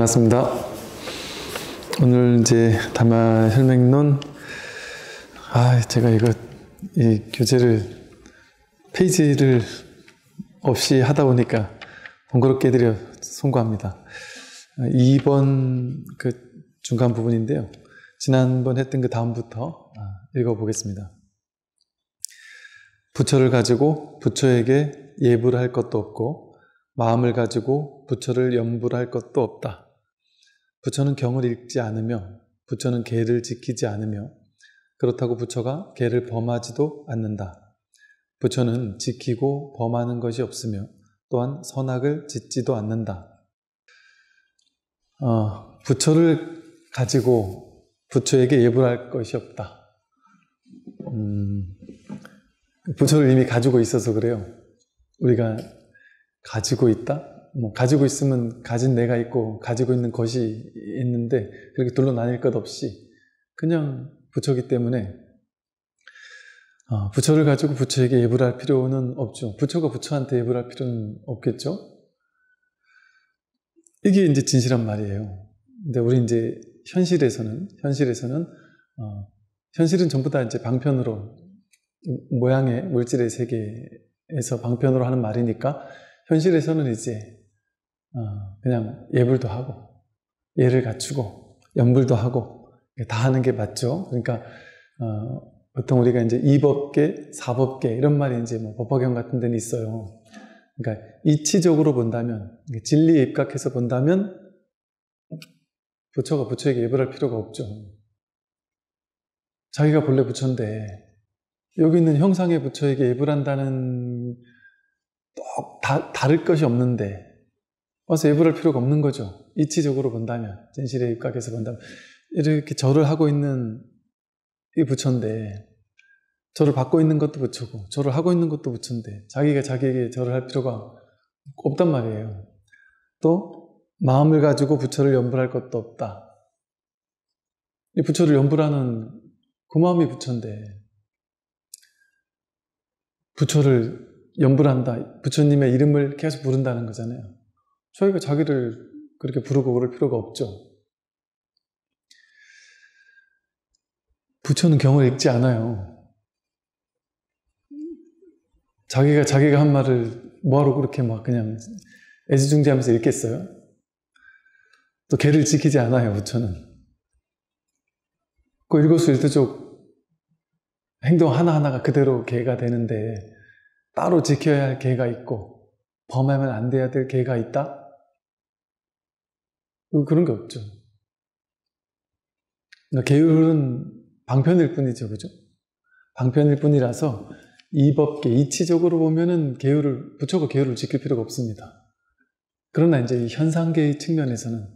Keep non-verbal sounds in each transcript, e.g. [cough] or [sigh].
반갑습니다. 오늘 이제 다만 혈맹론 아 제가 이거 이 교재를 페이지를 없이 하다 보니까 번거롭게 해 드려 송구합니다. 2번 그 중간 부분인데요. 지난번 했던 그 다음부터 아, 읽어보겠습니다. 부처를 가지고 부처에게 예불할 것도 없고 마음을 가지고 부처를 염불할 것도 없다. 부처는 경을 읽지 않으며 부처는 계를 지키지 않으며 그렇다고 부처가 계를 범하지도 않는다. 부처는 지키고 범하는 것이 없으며 또한 선악을 짓지도 않는다. 어, 부처를 가지고 부처에게 예불할 것이 없다. 음, 부처를 이미 가지고 있어서 그래요. 우리가 가지고 있다? 뭐 가지고 있으면 가진 내가 있고 가지고 있는 것이 있는데 그렇게 둘로 나뉠 것 없이 그냥 부처기 때문에 어, 부처를 가지고 부처에게 예불 할 필요는 없죠. 부처가 부처한테 예불 할 필요는 없겠죠. 이게 이제 진실한 말이에요. 근데 우리 이제 현실에서는 현실에서는 어, 현실은 전부 다 이제 방편으로 모양의 물질의 세계에서 방편으로 하는 말이니까 현실에서는 이제 어, 그냥 예불도 하고 예를 갖추고 연불도 하고 다 하는 게 맞죠. 그러니까 어, 보통 우리가 이제 이법계, 사법계 이런 말이 이제 뭐 법화경 같은 데는 있어요. 그러니까 이치적으로 본다면 진리에 입각해서 본다면 부처가 부처에게 예불할 필요가 없죠. 자기가 본래 부처인데 여기 있는 형상의 부처에게 예불한다는 또 다, 다를 것이 없는데 와서 예불할 필요가 없는 거죠. 이치적으로 본다면, 진실의 입각에서 본다면. 이렇게 절을 하고 있는 이 부처인데, 절을 받고 있는 것도 부처고, 절을 하고 있는 것도 부처인데, 자기가 자기에게 절을 할 필요가 없단 말이에요. 또, 마음을 가지고 부처를 염불할 것도 없다. 이 부처를 염불하는그 마음이 부처인데, 부처를 염불한다 부처님의 이름을 계속 부른다는 거잖아요. 저희가 자기를 그렇게 부르고 그럴 필요가 없죠. 부처는 경을 읽지 않아요. 자기가 자기가 한 말을 뭐하러 그렇게 막 그냥 애지중지하면서 읽겠어요? 또 개를 지키지 않아요, 부처는. 그 일거수일투족 행동 하나하나가 그대로 개가 되는데 따로 지켜야 할 개가 있고 범하면 안 돼야 될 개가 있다? 음, 그런 게 없죠. 그러니까 계율은 방편일 뿐이죠, 그죠? 방편일 뿐이라서 이 법계 이치적으로 보면은 계율을 부처가 계율을 지킬 필요가 없습니다. 그러나 이제 현상계의 측면에서는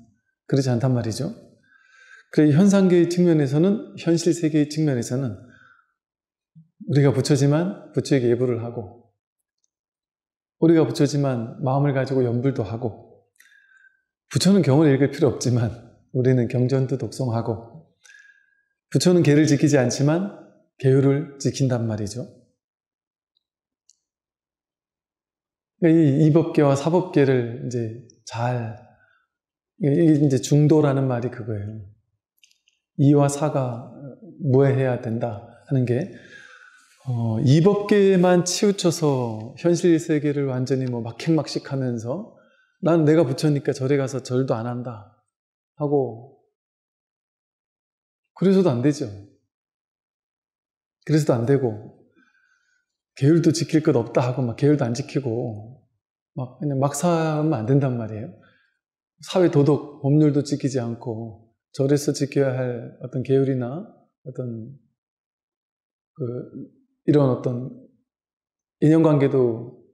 그렇지 않단 말이죠. 그래 현상계의 측면에서는 현실 세계의 측면에서는 우리가 부처지만 부처에게 예불을 하고 우리가 부처지만 마음을 가지고 연불도 하고 부처는 경을 읽을 필요 없지만 우리는 경전도 독송하고 부처는 계를 지키지 않지만 계율을 지킨단 말이죠. 그러니까 이 이법계와 사법계를 이제 잘 이제 중도라는 말이 그거예요. 이와 사가 무해해야 된다 하는 게 어, 이법계에만 치우쳐서 현실 세계를 완전히 뭐 막행막식하면서 나는 내가 부처니까 절에 가서 절도 안 한다 하고 그래서도 안 되죠. 그래서도 안 되고 계율도 지킬 것 없다 하고 막 계율도 안 지키고 막 그냥 막 살면 안 된단 말이에요. 사회 도덕 법률도 지키지 않고 절에서 지켜야 할 어떤 계율이나 어떤 그 이런 어떤 인연 관계도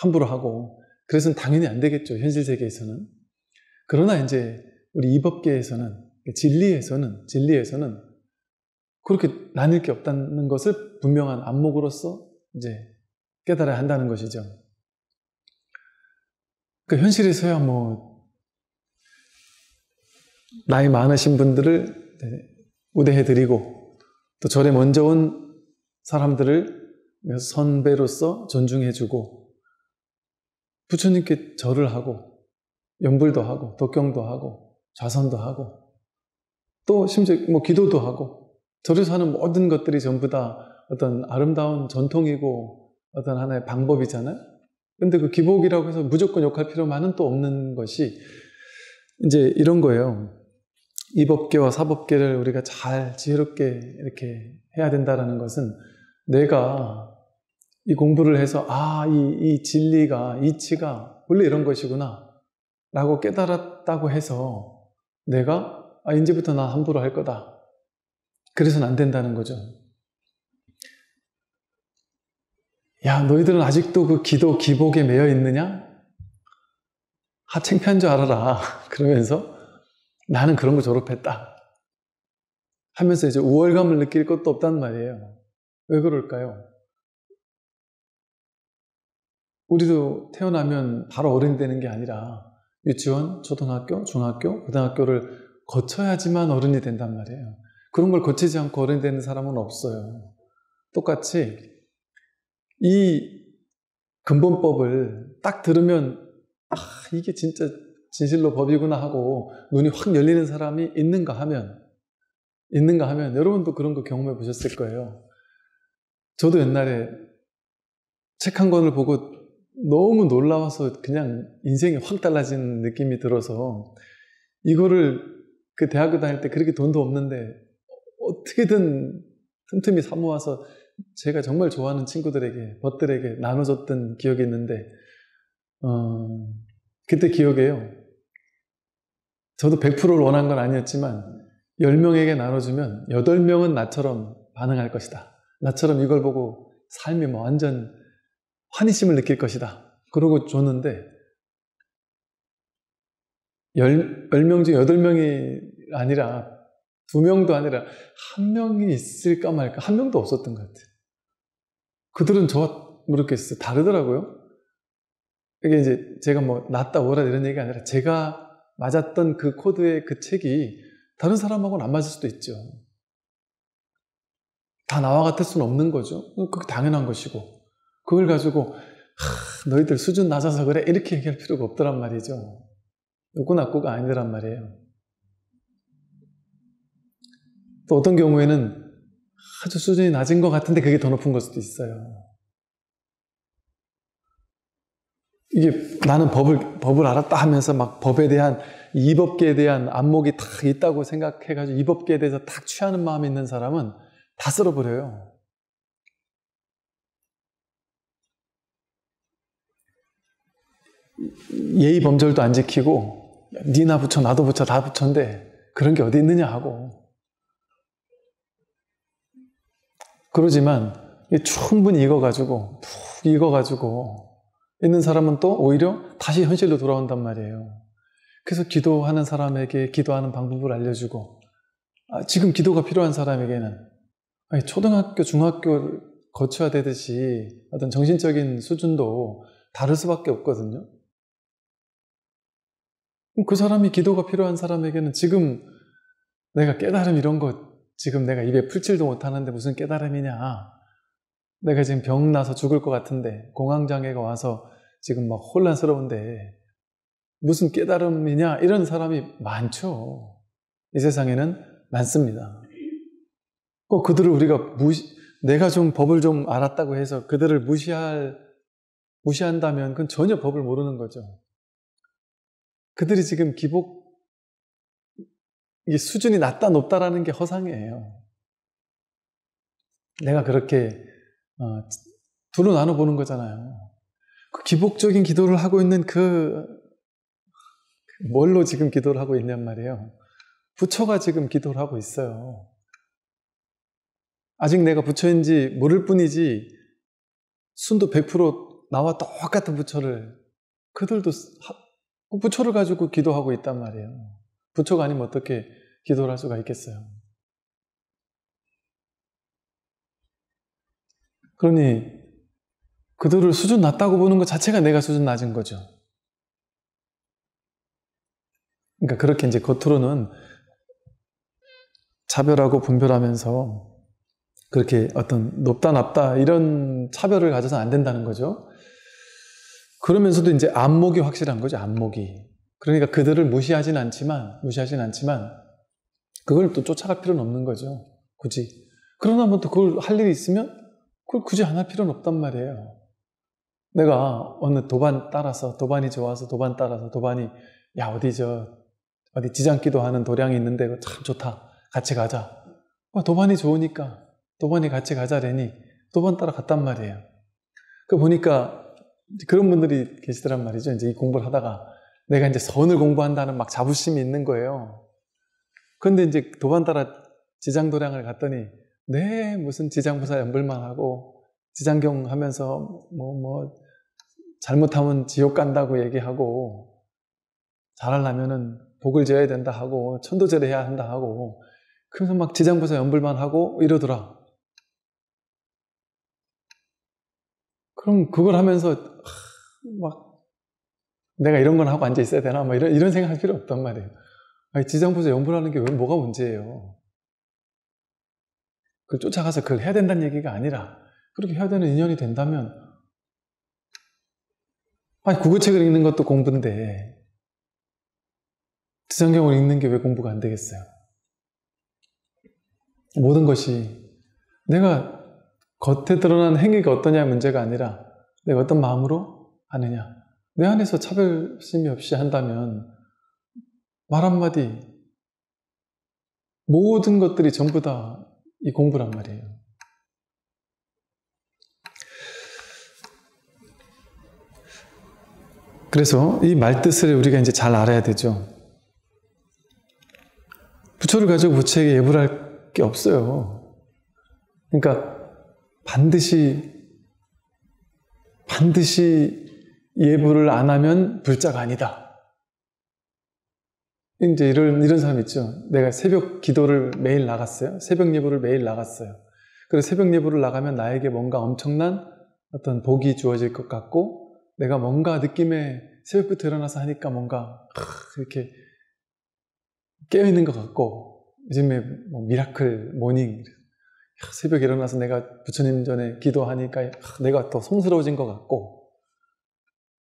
함부로 하고 그래서 당연히 안 되겠죠. 현실 세계에서는. 그러나 이제 우리 이 법계에서는 진리에서는 진리에서는 그렇게 나뉠 게 없다는 것을 분명한 안목으로서 이제 깨달아야 한다는 것이죠. 그 현실에서야 뭐 나이 많으신 분들을 우대해 드리고 또 절에 먼저 온 사람들을 선배로서 존중해 주고 부처님께 절을 하고 염불도 하고 독경도 하고 좌선도 하고 또 심지어 뭐 기도도 하고 절에서 하는 모든 것들이 전부 다 어떤 아름다운 전통이고 어떤 하나의 방법이잖아요. 근데 그 기복이라고 해서 무조건 욕할 필요만은 또 없는 것이 이제 이런 거예요. 이법계와 사법계를 우리가 잘 지혜롭게 이렇게 해야 된다라는 것은 내가 이 공부를 해서 아, 이, 이 진리가, 이치가 원래 이런 것이구나 라고 깨달았다고 해서 내가 아, 이제부터 나 함부로 할 거다. 그래서는 안 된다는 거죠. 야, 너희들은 아직도 그 기도 기복에 매여 있느냐? 하, 창피한 줄 알아라. [laughs] 그러면서 나는 그런 거 졸업했다. 하면서 이제 우월감을 느낄 것도 없단 말이에요. 왜 그럴까요? 우리도 태어나면 바로 어른 되는 게 아니라 유치원, 초등학교, 중학교, 고등학교를 거쳐야지만 어른이 된단 말이에요. 그런 걸 거치지 않고 어른 되는 사람은 없어요. 똑같이 이 근본법을 딱 들으면 아, 이게 진짜 진실로 법이구나 하고 눈이 확 열리는 사람이 있는가 하면 있는가 하면 여러분도 그런 거 경험해 보셨을 거예요. 저도 옛날에 책 한 권을 보고 너무 놀라워서 그냥 인생이 확 달라진 느낌이 들어서 이거를 그 대학교 다닐 때 그렇게 돈도 없는데 어떻게든 틈틈이 사모아서 제가 정말 좋아하는 친구들에게 벗들에게 나눠줬던 기억이 있는데 어, 그때 기억에요 저도 100%를 원한 건 아니었지만 10명에게 나눠주면 8명은 나처럼 반응할 것이다. 나처럼 이걸 보고 삶이 뭐 완전 환희심을 느낄 것이다. 그러고 줬는데 10, 명중 8명이 아니라 2명도 아니라 1명이 있을까 말까 1명도 없었던 것 같아요. 그들은 저와 모르겠어요. 다르더라고요. 이게 이제 제가 뭐 낫다 오라 이런 얘기가 아니라 제가 맞았던 그 코드의 그 책이 다른 사람하고는 안 맞을 수도 있죠. 다 나와 같을 수는 없는 거죠. 그게 당연한 것이고. 그걸 가지고 하, 너희들 수준 낮아서 그래 이렇게 얘기할 필요가 없더란 말이죠. 욕구 낙고가 아니더란 말이에요. 또 어떤 경우에는 아주 수준이 낮은 것 같은데 그게 더 높은 걸 수도 있어요. 이게 나는 법을, 법을 알았다 하면서 막 법에 대한, 이 법계에 대한 안목이 딱 있다고 생각해가지고 이 법계에 대해서 딱 취하는 마음이 있는 사람은 다 쓸어버려요. 예의 범절도 안 지키고 니나 붙여 나도 붙여 다붙였는데 그런 게 어디 있느냐 하고 그러지만 충분히 익어가지고 푹 익어가지고 있는 사람은 또 오히려 다시 현실로 돌아온단 말이에요. 그래서 기도하는 사람에게 기도하는 방법을 알려주고 아, 지금 기도가 필요한 사람에게는 초등학교, 중학교 를 거쳐야 되듯이 어떤 정신적인 수준도 다를 수밖에 없거든요. 그 사람이 기도가 필요한 사람에게는 지금 내가 깨달음 이런 것 지금 내가 입에 풀칠도 못하는데 무슨 깨달음이냐. 내가 지금 병 나서 죽을 것 같은데 공황장애가 와서 지금 막 혼란스러운데 무슨 깨달음이냐 이런 사람이 많죠. 이 세상에는 많습니다. 꼭 그들을 우리가 무시, 내가 좀 법을 좀 알았다고 해서 그들을 무시할 무시한다면 그건 전혀 법을 모르는 거죠. 그들이 지금 기복 이 수준이 낮다 높다라는 게 허상이에요. 내가 그렇게 어, 둘로 나눠 보는 거잖아요. 그 기복적인 기도를 하고 있는 그, 그 뭘로 지금 기도를 하고 있냔 말이에요. 부처가 지금 기도를 하고 있어요. 아직 내가 부처인지 모를 뿐이지 순도 100% 나와 똑같은 부처를 그들도 부처를 가지고 기도하고 있단 말이에요. 부처가 아니면 어떻게 기도를 할 수가 있겠어요? 그러니 그들을 수준 낮다고 보는 것 자체가 내가 수준 낮은 거죠. 그러니까 그렇게 이제 겉으로는 차별하고 분별하면서 그렇게 어떤 높다 낮다 이런 차별을 가져서는 안 된다는 거죠. 그러면서도 이제 안목이 확실한 거죠, 안목이. 그러니까 그들을 무시하진 않지만, 무시하진 않지만, 그걸 또 쫓아갈 필요는 없는 거죠. 굳이. 그러나 뭐 또 그걸 할 일이 있으면, 그걸 굳이 안 할 필요는 없단 말이에요. 내가 어느 도반 따라서, 도반이 좋아서, 도반 따라서, 도반이, 야, 어디 저, 어디 지장기도 하는 도량이 있는데 참 좋다. 같이 가자. 어, 도반이 좋으니까, 도반이 같이 가자래니, 도반 따라 갔단 말이에요. 그 보니까 그런 분들이 계시더란 말이죠. 이제 이 공부를 하다가 내가 이제 선을 공부한다는 막 자부심이 있는 거예요. 그런데 이제 도반 따라 지장도량을 갔더니 네 무슨 지장부사 연불만 하고 지장경 하면서 뭐뭐 뭐 잘못하면 지옥 간다고 얘기하고 잘하려면은 복을 지어야 된다 하고 천도제를 해야 한다 하고 그래서 막 지장부사 연불만 하고 이러더라. 그럼 그걸 하면서 막 내가 이런 건 하고 앉아 있어야 되나 막 이런 이런 생각할 필요 없단 말이에요. 아니, 지장부에서 연구하는 게 왜 뭐가 문제예요? 그 쫓아가서 그걸 해야 된다는 얘기가 아니라 그렇게 해야 되는 인연이 된다면 아니 국어책을 읽는 것도 공부인데 지성경을 읽는 게 왜 공부가 안 되겠어요? 모든 것이 내가 겉에 드러난 행위가 어떠냐 문제가 아니라 내가 어떤 마음으로 하느냐. 내 안에서 차별심이 없이 한다면 말 한마디 모든 것들이 전부 다 이 공부란 말이에요. 그래서 이 말뜻을 우리가 이제 잘 알아야 되죠. 부처를 가지고 부처에게 예불할 게 없어요. 그러니까 반드시 반드시 예불을 안 하면 불자가 아니다. 이제 이런 이런 사람 있죠. 내가 새벽 기도를 매일 나갔어요. 새벽 예불을 매일 나갔어요. 그래서 새벽 예불을 나가면 나에게 뭔가 엄청난 어떤 복이 주어질 것 같고 내가 뭔가 느낌에 새벽부터 일어나서 하니까 뭔가 이렇게 깨어있는 것 같고 요즘에 뭐 미라클 모닝 새벽에 일어나서 내가 부처님 전에 기도하니까 내가 더 성스러워진 것 같고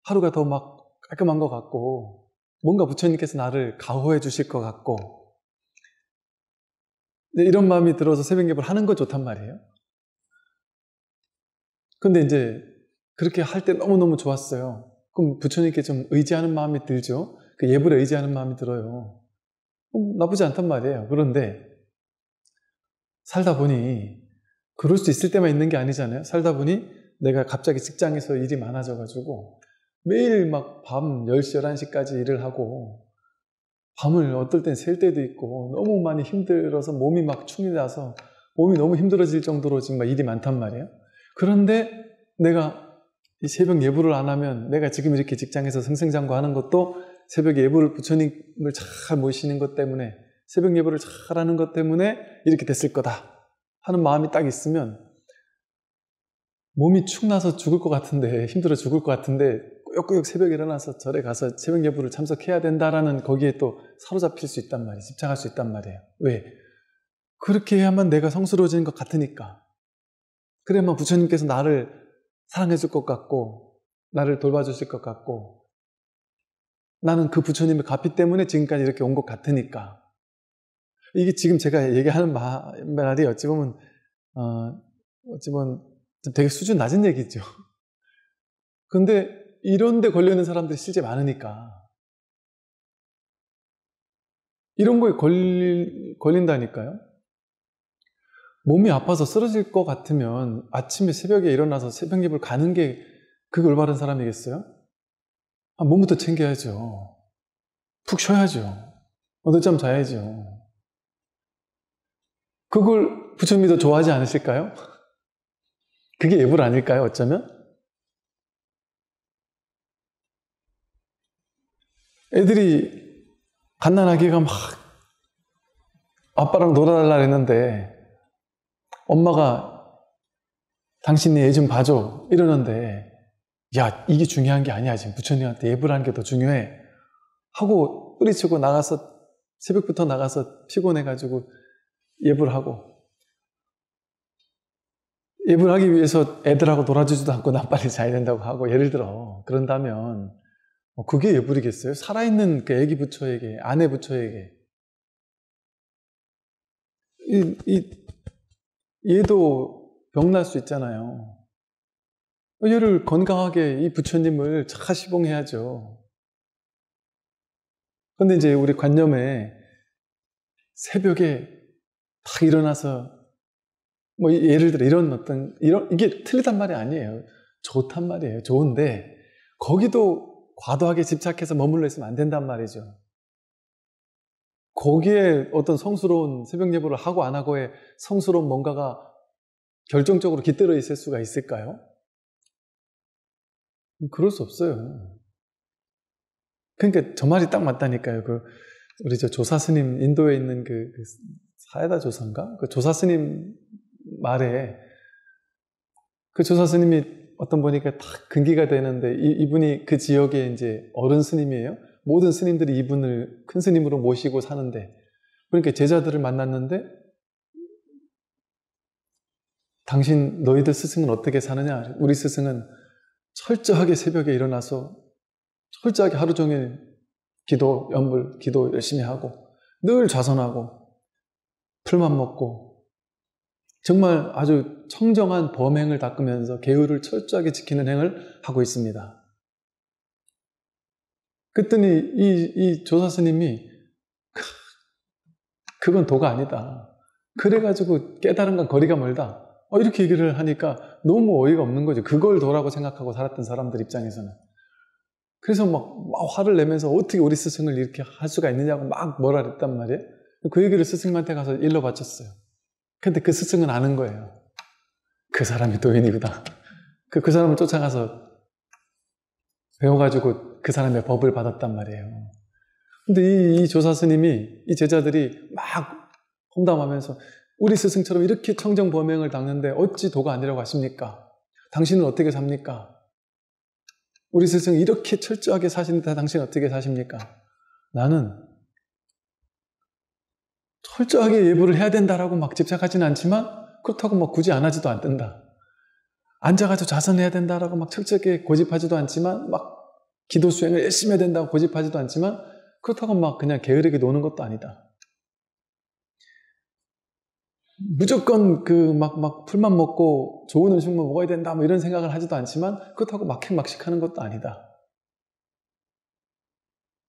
하루가 더 막 깔끔한 것 같고 뭔가 부처님께서 나를 가호해 주실 것 같고 이런 마음이 들어서 새벽 예배를 하는 건 좋단 말이에요. 근데 이제 그렇게 할 때 너무너무 좋았어요. 그럼 부처님께 좀 의지하는 마음이 들죠. 그 예불에 의지하는 마음이 들어요. 음, 나쁘지 않단 말이에요. 그런데 살다 보니 그럴 수 있을 때만 있는 게 아니잖아요. 살다 보니 내가 갑자기 직장에서 일이 많아져가지고 매일 막 밤 10시, 11시까지 일을 하고 밤을 어떨 땐 셀 때도 있고 너무 많이 힘들어서 몸이 막 충이 나서 몸이 너무 힘들어질 정도로 지금 막 일이 많단 말이에요. 그런데 내가 이 새벽 예불을 안 하면 내가 지금 이렇게 직장에서 승승장구 하는 것도 새벽 예불을 부처님을 잘 모시는 것 때문에 새벽 예배를 잘하는 것 때문에 이렇게 됐을 거다 하는 마음이 딱 있으면 몸이 축나서 죽을 것 같은데 힘들어 죽을 것 같은데 꾸역꾸역 새벽에 일어나서 절에 가서 새벽 예배를 참석해야 된다라는 거기에 또 사로잡힐 수 있단 말이에요. 집착할 수 있단 말이에요. 왜? 그렇게 해야만 내가 성스러워지는 것 같으니까. 그래야만 부처님께서 나를 사랑해 줄 것 같고 나를 돌봐 주실 것 같고 나는 그 부처님의 가피 때문에 지금까지 이렇게 온 것 같으니까 이게 지금 제가 얘기하는 말이 어찌 보면, 어, 어찌 보면 되게 수준 낮은 얘기죠. [laughs] 근데 이런데 걸려있는 사람들이 실제 많으니까. 이런 거에 걸릴, 걸린다니까요? 몸이 아파서 쓰러질 것 같으면 아침에 새벽에 일어나서 새벽 예을 가는 게 그게 올바른 사람이겠어요? 아, 몸부터 챙겨야죠. 푹 쉬어야죠. 어젯잠 자야죠. 그걸 부처님이더 좋아하지 않으실까요? 그게 예불 아닐까요? 어쩌면? 애들이 갓난아기가 막 아빠랑 놀아달라 했는데 엄마가 당신이 애좀 봐줘 이러는데 야 이게 중요한 게 아니야 지금 부처님한테 예불하는 게 더 중요해 하고 뿌리치고 나가서 새벽부터 나가서 피곤해가지고 예불 하고 예불 하기 위해서 애들하고 놀아주지도 않고 나 빨리 자야 된다고 하고 예를 들어 그런다면 어, 그게 예불이겠어요? 살아있는 그 애기 부처에게 아내 부처에게 이, 이 얘도 병날 수 있잖아요. 얘를 건강하게 이 부처님을 착하 시봉해야죠. 그런데 이제 우리 관념에 새벽에 막 일어나서 뭐 예를 들어 이런 어떤 이런 이게 틀리단 말이 아니에요. 좋단 말이에요. 좋은데 거기도 과도하게 집착해서 머물러 있으면 안 된단 말이죠. 거기에 어떤 성스러운 새벽 예보를 하고 안 하고의 성스러운 뭔가가 결정적으로 깃들어 있을 수가 있을까요? 음, 그럴 수 없어요. 그러니까 저 말이 딱 맞다니까요. 그 우리 저 조사 스님 인도에 있는 그, 그 사이다 조사인가? 그 조사 스님 말에 그 조사 스님이 어떤 보니까 딱 근기가 되는데 이, 분이그 지역에 이제 어른 스님이에요. 모든 스님들이 이분을 큰 스님으로 모시고 사는데 그러니까 제자들을 만났는데 당신 너희들 스승은 어떻게 사느냐? 우리 스승은 철저하게 새벽에 일어나서 철저하게 하루 종일 기도 연불 기도 열심히 하고 늘 좌선하고 풀만 먹고 정말 아주 청정한 범행을 닦으면서 계율을 철저하게 지키는 행을 하고 있습니다. 그랬더니 이, 이 조사 스님이 [laughs] 그건 도가 아니다. 그래가지고 깨달은건 거리가 멀다. 어, 이렇게 얘기를 하니까 너무 어이가 없는 거죠. 그걸 도라고 생각하고 살았던 사람들 입장에서는. 그래서 막, 막 화를 내면서 어떻게 우리 스승을 이렇게 할 수가 있느냐고 막 뭐라 그랬단 말이에요. 그 얘기를 스승한테 가서 일러 바쳤어요. 근데 그 스승은 아는 거예요. 그 사람이 도인이구나. 그, 그 사람을 쫓아가서 배워가지고 그 사람의 법을 받았단 말이에요. 근데 이, 이 조사 스님이, 이 제자들이 막 험담하면서 우리 스승처럼 이렇게 청정 범행을 당는데 어찌 도가 아니라고 하십니까? 당신은 어떻게 삽니까? 우리 스승 이렇게 철저하게 사시는데 당신 은 어떻게 사십니까? 나는 철저하게 예불을 해야 된다라고 막 집착하진 않지만 그렇다고 막 뭐 굳이 안 하지도 않는다. 앉아가지고 자선해야 된다라고 막 철저하게 고집하지도 않지만 막 기도 수행을 열심히 해야 된다고 고집하지도 않지만 그렇다고 막 그냥 게으르게 노는 것도 아니다. 무조건 그 막 막 풀만 먹고 좋은 음식만 먹어야 된다 뭐 이런 생각을 하지도 않지만 그렇다고 막행막식 하는 것도 아니다.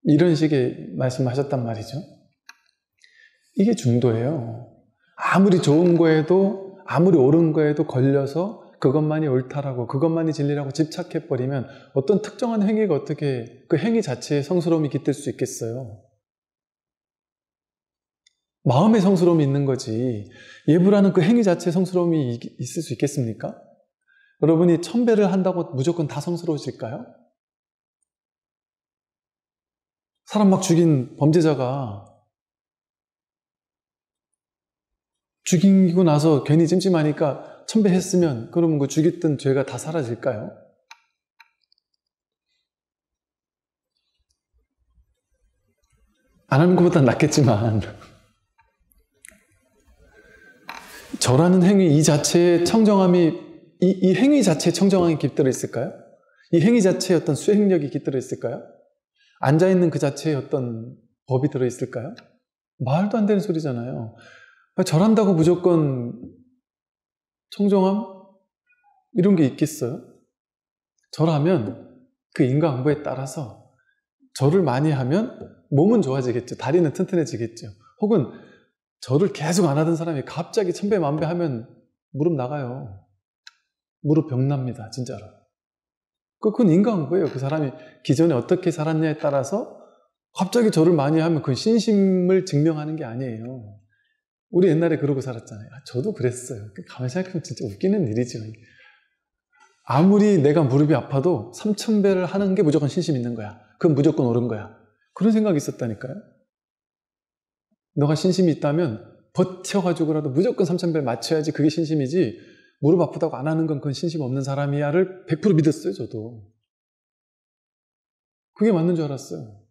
이런 식의 말씀하셨단 을 말이죠. 이게 중도예요. 아무리 좋은 거에도 아무리 옳은 거에도 걸려서 그것만이 옳다라고 그것만이 진리라고 집착해 버리면 어떤 특정한 행위가 어떻게 그 행위 자체에 성스러움이 깃들 수 있겠어요? 마음의 성스러움이 있는 거지 예불하는그 행위 자체에 성스러움이 있을 수 있겠습니까? 여러분이 천배를 한다고 무조건 다 성스러우실까요? 사람 막 죽인 범죄자가 죽이고 나서 괜히 찜찜하니까 천배했으면 그러면 그 죽였던 죄가 다 사라질까요? 안 하는 것보다 낫겠지만 저라는 행위 이 자체의 청정함이 이, 이 행위 자체의 청정함이 깃들어 있을까요? 이 행위 자체의 어떤 수행력이 깃들어 있을까요? 앉아있는 그 자체의 어떤 법이 들어 있을까요? 말도 안 되는 소리잖아요. 아, 잘한다고 무조건 청정함? 이런 게 있겠어요? 저라면 그 인과응보에 따라서 절을 많이 하면 몸은 좋아지겠죠. 다리는 튼튼해지겠죠. 혹은 절을 계속 안 하던 사람이 갑자기 천배 만배 하면 무릎 나가요. 무릎 병납니다. 진짜로. 그, 그건 인과응보예요. 그 사람이 기존에 어떻게 살았냐에 따라서 갑자기 절을 많이 하면 그 신심을 증명하는 게 아니에요. 우리 옛날에 그러고 살았잖아요. 아, 저도 그랬어요. 그 가만히 생각하면 진짜 웃기는 일이죠. 아무리 내가 무릎이 아파도 3,000배를 하는 게 무조건 신심 있는 거야. 그건 무조건 옳은 거야. 그런 생각이 있었다니까요. 너가 신심이 있다면 버텨가지고라도 무조건 3,000배를 맞춰야지 그게 신심이지 무릎 아프다고 안 하는 건 그건 신심 없는 사람이야를 100% 믿었어요, 저도. 그게 맞는 줄 알았어요.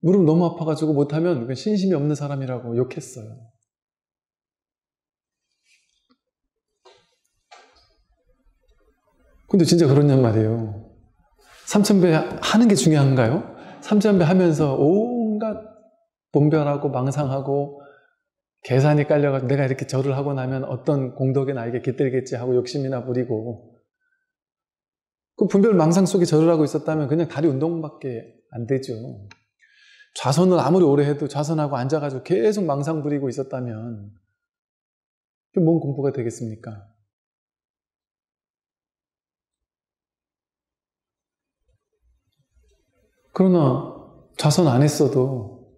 무릎 너무 아파가지고 못하면 신심이 없는 사람이라고 욕했어요. 근데 진짜 그렇냔 말이에요. 3천배 하는 게 중요한가요? 3천배 하면서 온갖 분별하고 망상하고 계산이 깔려가지고 내가 이렇게 절을 하고 나면 어떤 공덕이 나에게 깃들겠지 하고 욕심이나 부리고 그 분별 망상 속에 절을 하고 있었다면 그냥 다리 운동밖에 안 되죠. 좌선을 아무리 오래 해도 좌선하고 앉아가지고 계속 망상 부리고 있었다면 뭔 공부가 되겠습니까? 그러나 좌선 안 했어도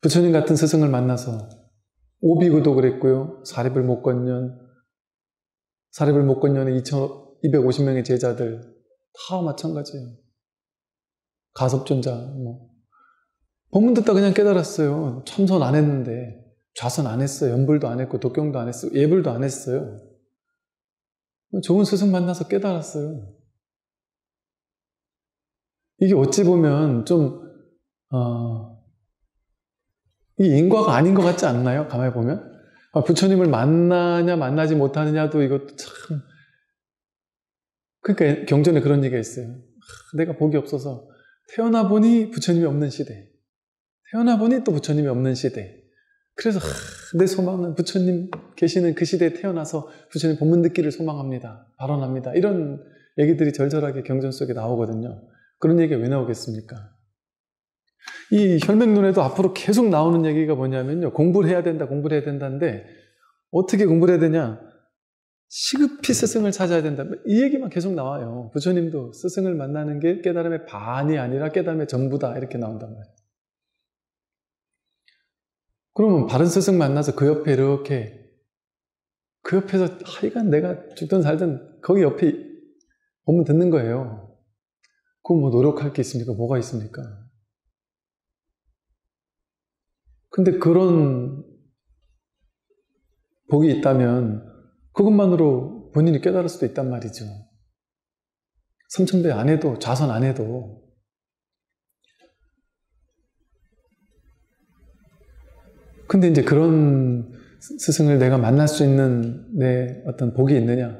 부처님 같은 스승을 만나서 오비구도 그랬고요. 사립을 못 건년, 사립을 못 건년의 2,250명의 제자들 다 마찬가지예요. 가섭존자, 뭐 본문 듣다 그냥 깨달았어요. 참선 안 했는데, 좌선 안 했어요. 연불도 안 했고, 독경도 안 했어요. 예불도 안 했어요. 좋은 스승 만나서 깨달았어요. 이게 어찌 보면 좀, 어, 이 인과가 아닌 것 같지 않나요? 가만히 보면. 아, 부처님을 만나냐, 만나지 못하느냐도 이것도 참. 그러니까 경전에 그런 얘기가 있어요. 아, 내가 복이 없어서 태어나 보니 부처님이 없는 시대. 태어나보니 또 부처님이 없는 시대. 그래서 하, 내 소망은 부처님 계시는 그 시대에 태어나서 부처님 본문 듣기를 소망합니다. 발언합니다. 이런 얘기들이 절절하게 경전 속에 나오거든요. 그런 얘기가 왜 나오겠습니까? 이 혈맹론에도 앞으로 계속 나오는 얘기가 뭐냐면요. 공부를 해야 된다, 공부를 해야 된다는데 어떻게 공부를 해야 되냐? 시급히 스승을 찾아야 된다. 뭐 이 얘기만 계속 나와요. 부처님도 스승을 만나는 게 깨달음의 반이 아니라 깨달음의 전부다. 이렇게 나온단 말이에요. 그러면 바른 스승 만나서 그 옆에 이렇게 그 옆에서 하여간 내가 죽든 살든 거기 옆에 보면 듣는 거예요. 그럼 뭐 노력할 게 있습니까? 뭐가 있습니까? 근데 그런 복이 있다면 그것만으로 본인이 깨달을 수도 있단 말이죠. 삼천배 안 해도, 좌선 안 해도 근데 이제 그런 스승을 내가 만날 수 있는 내 어떤 복이 있느냐,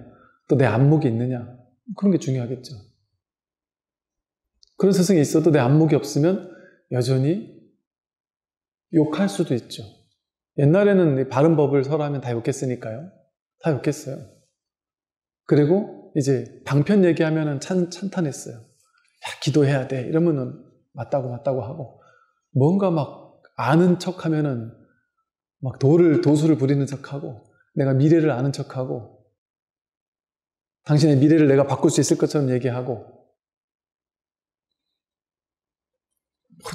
또 내 안목이 있느냐, 그런 게 중요하겠죠. 그런 스승이 있어도 내 안목이 없으면 여전히 욕할 수도 있죠. 옛날에는 바른 법을 설하면 다 욕했으니까요. 다 욕했어요. 그리고 이제 방편 얘기하면 찬, 찬탄했어요. 야, 기도해야 돼. 이러면은 맞다고 맞다고 하고, 뭔가 막 아는 척 하면은 막 도를, 도수를 부리는 척하고, 내가 미래를 아는 척하고, 당신의 미래를 내가 바꿀 수 있을 것처럼 얘기하고, 뭐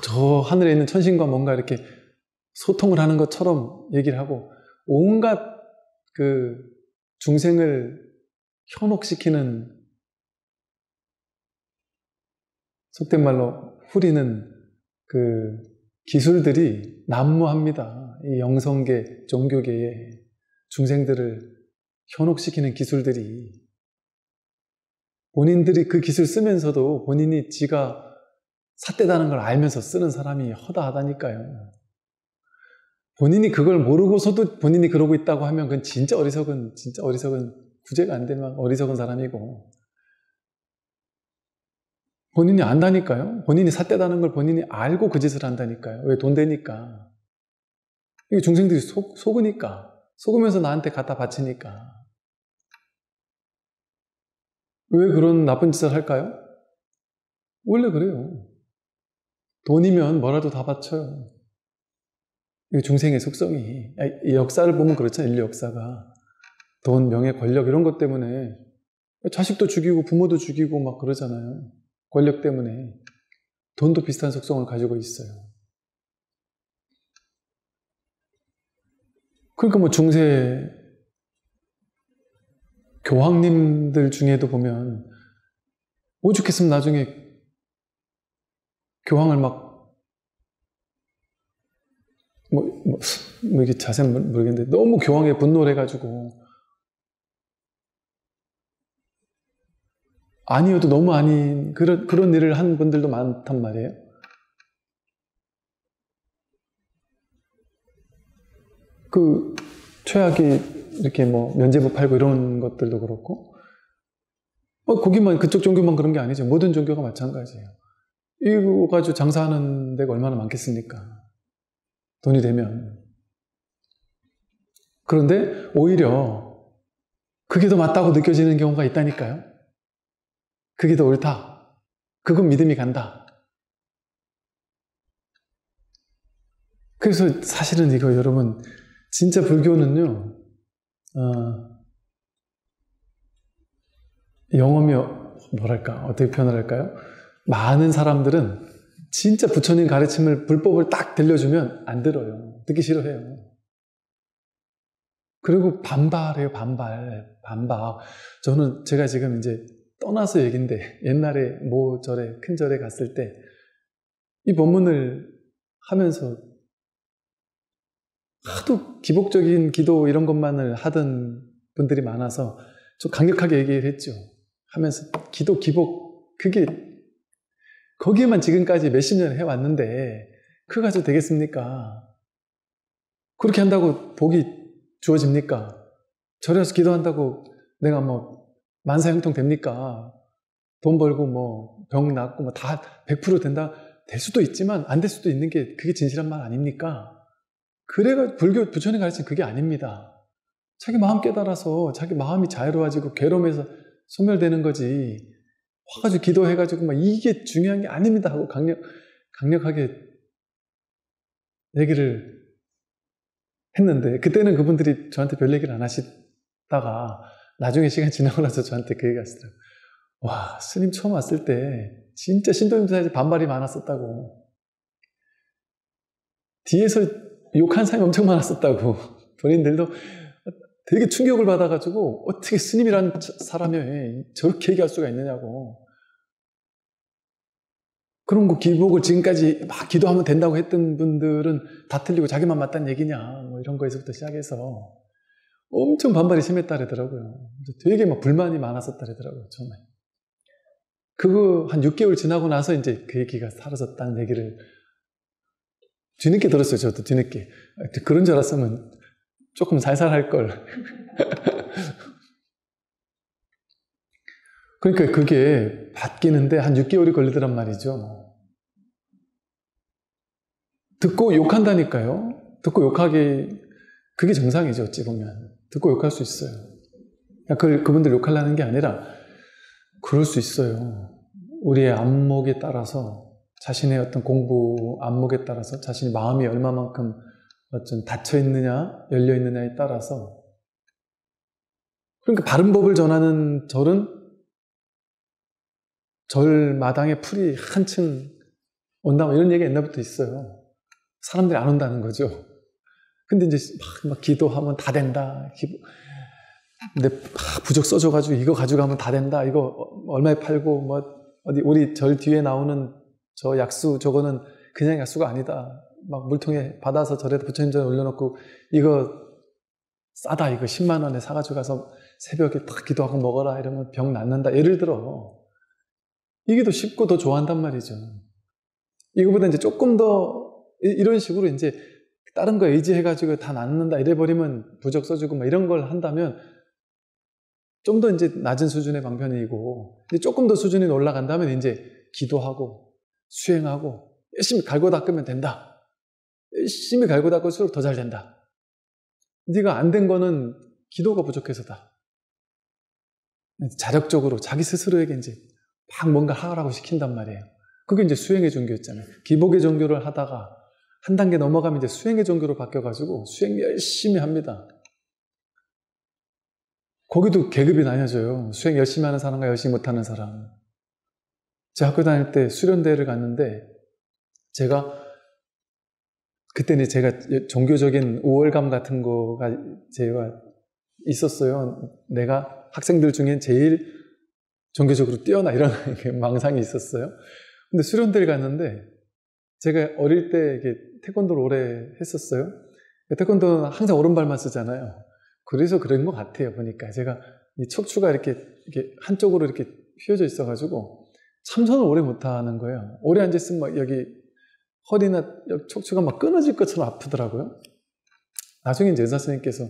저 하늘에 있는 천신과 뭔가 이렇게 소통을 하는 것처럼 얘기를 하고, 온갖 그 중생을 현혹시키는 속된 말로 후리는 그 기술들이 난무합니다. 이 영성계, 종교계의 중생들을 현혹시키는 기술들이 본인들이 그 기술 쓰면서도 본인이 지가 삿대다는 걸 알면서 쓰는 사람이 허다하다니까요. 본인이 그걸 모르고서도 본인이 그러고 있다고 하면 그건 진짜 어리석은, 진짜 어리석은, 구제가 안되는 어리석은 사람이고. 본인이 안다니까요? 본인이 삿대다는 걸 본인이 알고 그 짓을 한다니까요? 왜 돈 되니까. 이게 중생들이 속, 속으니까. 속으면서 나한테 갖다 바치니까. 왜 그런 나쁜 짓을 할까요? 원래 그래요. 돈이면 뭐라도 다 바쳐요. 이 중생의 속성이. 역사를 보면 그렇잖아요. 인류 역사가. 돈, 명예, 권력 이런 것 때문에 자식도 죽이고 부모도 죽이고 막 그러잖아요. 권력 때문에. 돈도 비슷한 속성을 가지고 있어요. 그러니까 뭐 중세 교황님들 중에도 보면 오죽했으면 나중에 교황을 막 뭐, 뭐, 뭐 이게 자세히 모르겠는데 너무 교황에 분노를 해가지고 아니어도 너무 아닌 그런 그런 일을 한 분들도 많단 말이에요. 그 최악이 이렇게 뭐 면제부 팔고 이런 것들도 그렇고 어, 거기만 그쪽 종교만 그런 게 아니죠. 모든 종교가 마찬가지예요. 이거 가지고 장사하는 데가 얼마나 많겠습니까? 돈이 되면. 그런데 오히려 그게 더 맞다고 느껴지는 경우가 있다니까요. 그게 더 옳다. 그건 믿음이 간다. 그래서 사실은 이거 여러분 진짜 불교는요, 어, 영험이 뭐랄까 어떻게 표현을 할까요? 많은 사람들은 진짜 부처님 가르침을 불법을 딱 들려주면 안 들어요. 듣기 싫어해요. 그리고 반발해요. 반발, 반박 저는 제가 지금 이제 떠나서 얘긴데 옛날에 모 뭐 절에 큰 절에 갔을 때 이 법문을 하면서 하도 기복적인 기도 이런 것만을 하던 분들이 많아서 좀 강력하게 얘기를 했죠. 하면서 기도 기복 그게 거기에만 지금까지 몇십 년 해왔는데 그거 가지고 되겠습니까? 그렇게 한다고 복이 주어집니까? 절에서 기도한다고 내가 뭐 만사 형통 됩니까? 돈 벌고 뭐 병 낫고 뭐 다 100% 된다 될 수도 있지만 안 될 수도 있는 게 그게 진실한 말 아닙니까? 그래가 불교 부처님 가르친 그게 아닙니다. 자기 마음 깨달아서 자기 마음이 자유로워지고 괴로움에서 소멸되는 거지. 화가지고 기도해가지고 막 이게 중요한 게 아닙니다 하고 강력, 강력하게 얘기를 했는데 그때는 그분들이 저한테 별 얘기를 안 하시다가 나중에 시간 지나고 나서 저한테 그 얘기 하시더라고요. 와, 스님 처음 왔을 때 진짜 신도님들 사이에 반발이 많았었다고. 뒤에서 욕한 사람이 엄청 많았었다고. 본인들도 되게 충격을 받아가지고 어떻게 스님이라는 사람이 저렇게 얘기할 수가 있느냐고. 그런 거 기복을 지금까지 막 기도하면 된다고 했던 분들은 다 틀리고 자기만 맞다는 얘기냐. 뭐 이런 거에서부터 시작해서 엄청 반발이 심했다 그러더라고요. 되게 막 불만이 많았었다 그러더라고요. 정말. 그거 한 6개월 지나고 나서 이제 그 얘기가 사라졌다는 얘기를 뒤늦게 들었어요, 저도 뒤늦게. 그런 줄 알았으면 조금 살살할 걸. [laughs] 그러니까 그게 바뀌는데 한 6개월이 걸리더란 말이죠. 뭐. 듣고 욕한다니까요. 듣고 욕하기, 그게 정상이죠, 어찌 보면. 듣고 욕할 수 있어요. 그, 그분들 욕하려는 게 아니라, 그럴 수 있어요. 우리의 안목에 따라서 자신의 어떤 공부 안목에 따라서 자신의 마음이 얼마만큼 어떤 닫혀 있느냐, 열려 있느냐에 따라서 그러니까 바른 법을 전하는 절은 절 마당에 풀이 한층 온다 이런 얘기 옛날부터 있어요. 사람들이 안 온다는 거죠. 근데 이제 막, 막 기도하면 다 된다. 기, 부 근데 막 부적 써줘가지고 이거 가져가면 다 된다. 이거 얼마에 팔고 뭐 어디 우리 절 뒤에 나오는 저 약수 저거는 그냥 약수가 아니다. 막 물통에 받아서 절에 부처님 전에 올려놓고 이거 싸다 이거 10만 원에 사가지고 가서 새벽에 딱 기도하고 먹어라 이러면 병 낫는다. 예를 들어 이게 더 쉽고 더 좋아한단 말이죠. 이거보다 이제 조금 더 이런 식으로 이제 다른 거 의지해가지고 다 낫는다 이래버리면 부적 써주고 막 이런 걸 한다면 좀 더 이제 낮은 수준의 방편이고 조금 더 수준이 올라간다면 이제 기도하고 수행하고 열심히 갈고 닦으면 된다. 열심히 갈고 닦을수록 더 잘 된다. 네가 안 된 거는 기도가 부족해서다. 자력적으로 자기 스스로에게 이제 막 뭔가 하라고 시킨단 말이에요. 그게 이제 수행의 종교였잖아요. 기복의 종교를 하다가 한 단계 넘어가면 이제 수행의 종교로 바뀌어가지고 수행 열심히 합니다. 거기도 계급이 나뉘어져요. 수행 열심히 하는 사람과 열심히 못하는 사람. 제가 학교 다닐 때 수련대회를 갔는데 제가 그때는 제가 종교적인 우월감 같은 거가 제가 있었어요. 내가 학생들 중엔 제일 종교적으로 뛰어나 이런 [laughs] 망상이 있었어요. 근데 수련대를 갔는데 제가 어릴 때 이게 태권도를 오래 했었어요. 태권도는 항상 오른발만 쓰잖아요. 그래서 그런 것 같아요. 보니까 제가 이 척추가 이렇게, 이렇게 한쪽으로 이렇게 휘어져 있어가지고 참선을 오래 못하는 거예요. 오래 앉아있으면 여기 허리나 척추가 막 끊어질 것처럼 아프더라고요. 나중에 제 의사 선생님께서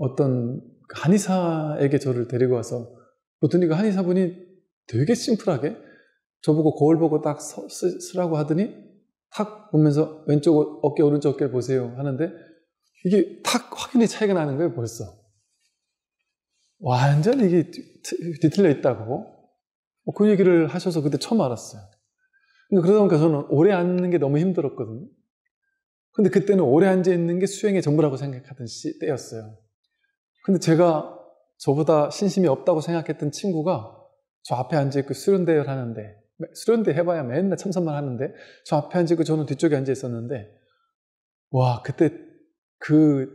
어떤 그 한의사에게 저를 데리고 와서 보더니 그 한의사분이 되게 심플하게 저보고 거울 보고 딱 서, 쓰, 라고 하더니 탁 보면서 왼쪽 어, 어깨 오른쪽 어깨 보세요 하는데 이게 탁 확연히 차이가 나는 거예요 벌써 완전 이게 뒤틀려 있다고 어, 그 얘기를 하셔서 그때 처음 알았어요. 근데 그러다 보니까 저는 오래 앉는 게 너무 힘들었거든요. 근데 그때는 오래 앉아 있는 게 수행의 전부라고 생각하던 때였어요. 근데 제가 저보다 신심이 없다고 생각했던 친구가 저 앞에 앉아있고 수련대를 하는데, 수련대 해봐야 맨날 참선만 하는데, 저 앞에 앉아있고 저는 뒤쪽에 앉아있었는데, 와, 그때 그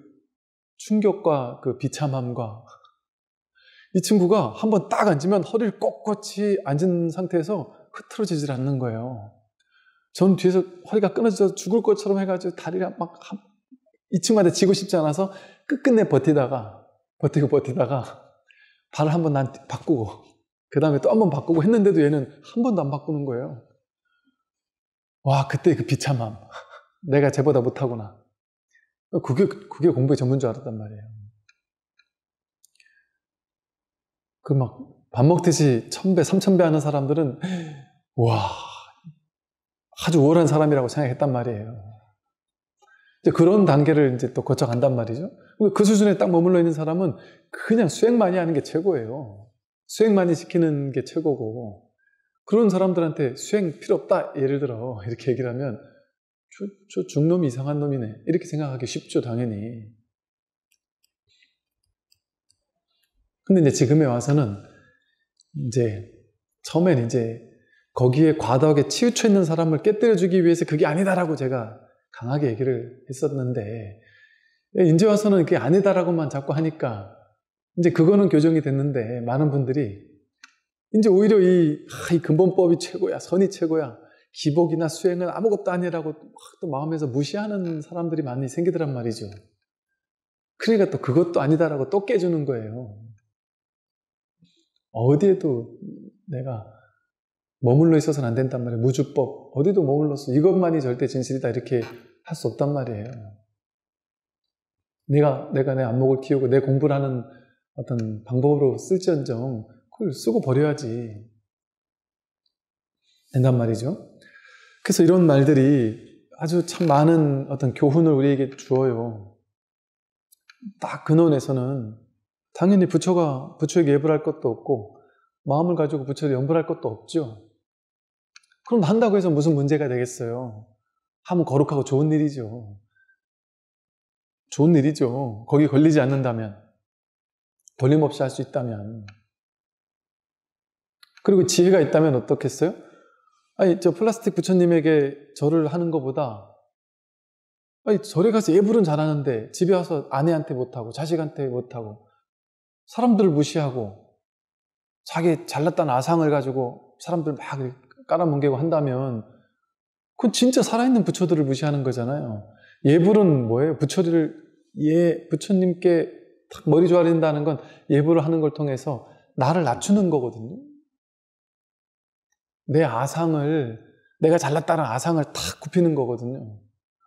충격과 그 비참함과 이 친구가 한 번 딱 앉으면 허리를 꼿꼿이 앉은 상태에서 흐트러지질 않는 거예요. 전 뒤에서 허리가 끊어져 서 죽을 것처럼 해가지고 다리를 막이 친구한테 지고 싶지 않아서 끝끝내 버티다가 버티고 버티다가 발을 한 번 난 바꾸고 그 다음에 또 한 번 바꾸고 했는데도 얘는 한 번도 안 바꾸는 거예요. 와 그때 그 비참함. [laughs] 내가 쟤보다 못하구나. 그게 그게 공부의 전문줄 알았단 말이에요. 그막밥 먹듯이 천배, 삼천배 하는 사람들은 와 아주 우월한 사람이라고 생각했단 말이에요. 이제 그런 단계를 이제 또 거쳐간단 말이죠. 그 수준에 딱 머물러 있는 사람은 그냥 수행많이 하는 게 최고예요. 수행많이 시키는 게 최고고 그런 사람들한테 수행 필요 없다 예를 들어 이렇게 얘기를 하면 저, 저 중놈이 이상한 놈이네 이렇게 생각하기 쉽죠 당연히 근데 이제 지금에 와서는 이제 처음엔 이제 거기에 과도하게 치우쳐 있는 사람을 깨뜨려주기 위해서 그게 아니다라고 제가 강하게 얘기를 했었는데 이제 와서는 그게 아니다라고만 자꾸 하니까 이제 그거는 교정이 됐는데 많은 분들이 이제 오히려 이, 아, 이 근본법이 최고야 선이 최고야 기복이나 수행은 아무것도 아니라고 또 마음에서 무시하는 사람들이 많이 생기더란 말이죠. 그러니까 또 그것도 아니다라고 또 깨주는 거예요. 어디에도 내가 머물러 있어서는 안 된단 말이에요. 무주법. 어디도 머물러서 이것만이 절대 진실이다. 이렇게 할 수 없단 말이에요. 내가, 내가 내 안목을 키우고 내 공부를 하는 어떤 방법으로 쓸지언정 그걸 쓰고 버려야지. 된단 말이죠. 그래서 이런 말들이 아주 참 많은 어떤 교훈을 우리에게 주어요. 딱 근원에서는 당연히 부처가 부처에게 예불할 것도 없고 마음을 가지고 부처에 연불할 것도 없죠. 그럼 한다고 해서 무슨 문제가 되겠어요? 하면 거룩하고 좋은 일이죠. 좋은 일이죠. 거기 걸리지 않는다면, 돌림없이 할 수 있다면. 그리고 지혜가 있다면 어떻겠어요? 아니, 저 플라스틱 부처님에게 절을 하는 것보다, 아니, 절에 가서 예불은 잘하는데, 집에 와서 아내한테 못하고, 자식한테 못하고, 사람들을 무시하고 자기 잘났다는 아상을 가지고 사람들 막 깔아뭉개고 한다면 그건 진짜 살아있는 부처들을 무시하는 거잖아요. 예불은 뭐예요? 부처를 예 부처님께 탁 머리 조아린다는 건 예불을 하는 걸 통해서 나를 낮추는 거거든요. 내 아상을 내가 잘났다는 아상을 탁 굽히는 거거든요.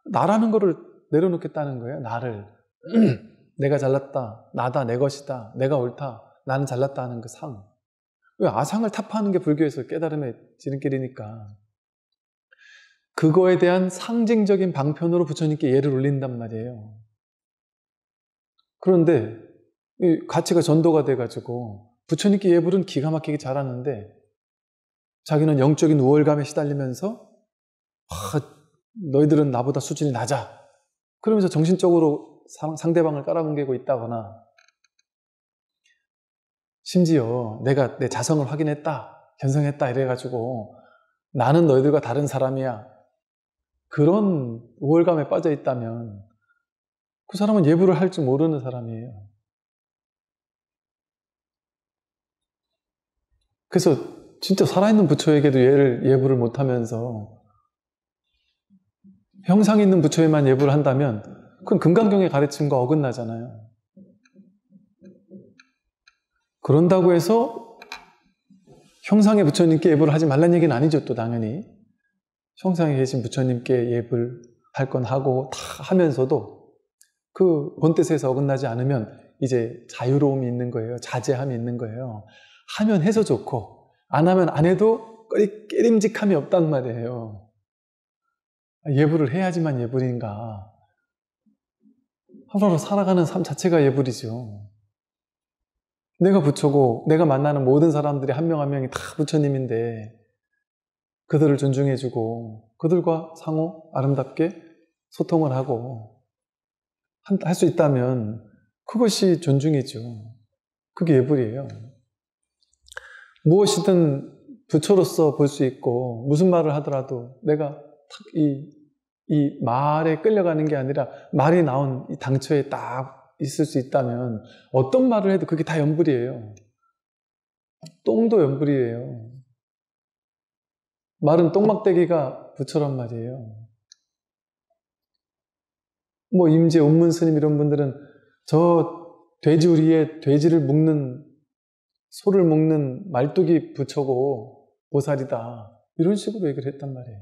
나라는 거를 내려놓겠다는 거예요. 나를 [clears throat] 내가 잘났다, 나다, 내 것이다, 내가 옳다, 나는 잘났다 하는 그 상. 왜 아상을 타파하는 게 불교에서 깨달음의 지름길이니까. 그거에 대한 상징적인 방편으로 부처님께 예를 올린단 말이에요. 그런데 가치가 전도가 돼가지고 부처님께 예불은 기가 막히게 잘하는데 자기는 영적인 우월감에 시달리면서 아, 너희들은 나보다 수준이 낮아. 그러면서 정신적으로 상대방을 깔아뭉개고 있다거나 심지어 내가 내 자성을 확인했다, 견성했다 이래가지고 나는 너희들과 다른 사람이야. 그런 우월감에 빠져 있다면 그 사람은 예불을할 줄 모르는 사람이에요. 그래서 진짜 살아있는 부처에게도 예를 예부를 못하면서 형상 있는 부처에만 예불을 한다면 그건 금강경의 가르침과 어긋나잖아요. 그런다고 해서 형상의 부처님께 예불을 하지 말란 얘기는 아니죠, 또 당연히. 형상에 계신 부처님께 예불 할건 하고 다 하면서도 그 본뜻에서 어긋나지 않으면 이제 자유로움이 있는 거예요. 자제함이 있는 거예요. 하면 해서 좋고 안 하면 안 해도 깨림직함이 없단 말이에요. 예불을 해야지만 예불인가. 하루하루 살아가는 삶 자체가 예불이죠. 내가 부처고 내가 만나는 모든 사람들이 한 명 한 명이 다 부처님인데 그들을 존중해주고 그들과 상호 아름답게 소통을 하고 할 수 있다면 그것이 존중이죠. 그게 예불이에요. 무엇이든 부처로서 볼 수 있고 무슨 말을 하더라도 내가 탁이 이 말에 끌려가는 게 아니라 말이 나온 당초에 딱 있을 수 있다면 어떤 말을 해도 그게 다 연불이에요. 똥도 연불이에요. 말은 똥막대기가 부처란 말이에요. 뭐 임제 온문 스님 이런 분들은 저 돼지우리에 돼지를 묶는 소를 묶는 말뚝이 부처고 보살이다 이런 식으로 얘기를 했단 말이에요.